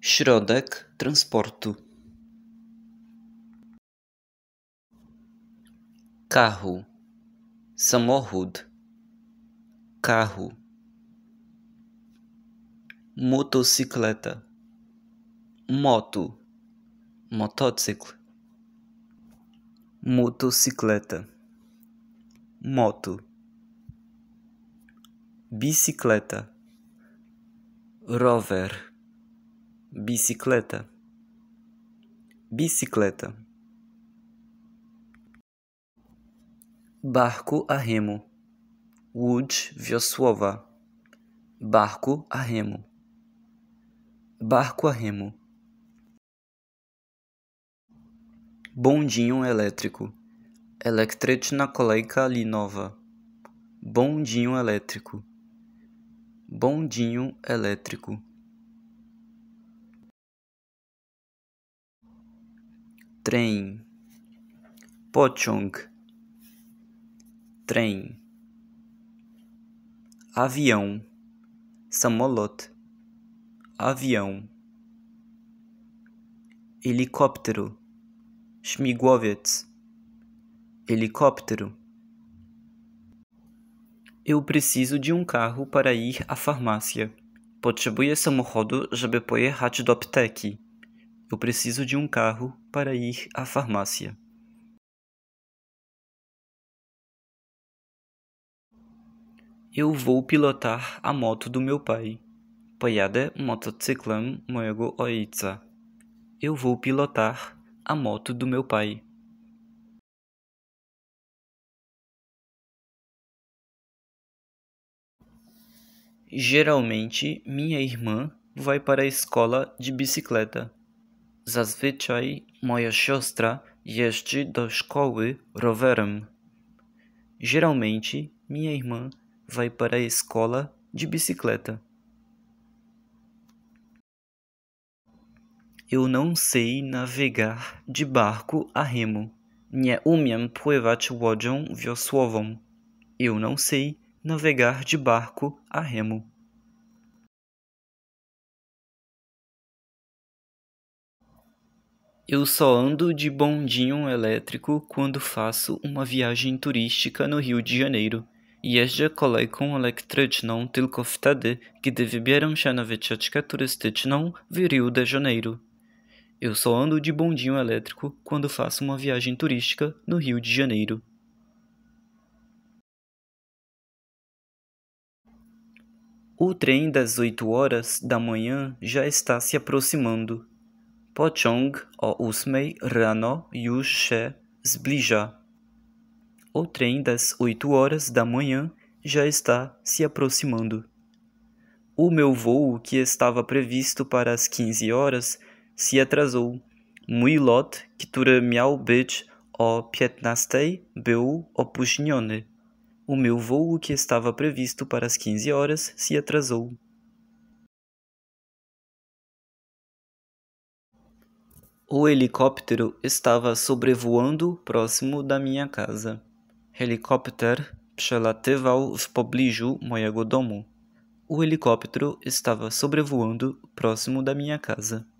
środek Transporto carro samochód carro motocicleta moto motociclo motocicleta moto bicicleta rover bicicleta, bicicleta, barco a remo, łódź wiosłowa, barco a remo, barco a remo, bondinho elétrico, elektryczna kolejka linowa, bondinho elétrico, bondinho elétrico. trem, pochong trem, avião, samolot, avião, helicóptero, śmigłowiec, helicóptero. Eu preciso de um carro para ir à farmácia. Potrzebuję samochodu, żeby pojechać do apteki. Eu preciso de um carro para ir à farmácia. Eu vou pilotar a moto do meu pai. Pojadę motocyklem moego oitza. Eu vou pilotar a moto do meu pai. Geralmente, minha irmã vai para a escola de bicicleta. Zazwyczaj moja siostra jeździ do szkoły rowerem. Geralmente minha irmã vai para a escola de bicicleta. Eu não sei navegar de barco a remo. Nie umiem pływać łodzią wiosłową. Eu não sei navegar de barco a remo. Eu só ando de bondinho elétrico quando faço uma viagem turística no Rio de Janeiro. É Jeżdżę kolejką elektryczną tylko wtedy, que wybieram się na wycieczkę turystyczną w de Janeiro. Eu só ando de bondinho elétrico quando faço uma viagem turística no Rio de Janeiro. O trem das 8 horas da manhã já está se aproximando. Pociąg o ósmej rano już się zbliża. O trem das oito horas da manhã já está se aproximando. O meu voo, que estava previsto para as quinze horas, se atrasou. Mój lot, który miał być o beu był opóźniony. O meu voo, que estava previsto para as quinze horas, se atrasou. O helicóptero estava sobrevoando próximo da minha casa. Helicópter przelatywał w pobliżu mojego domu. O helicóptero estava sobrevoando próximo da minha casa.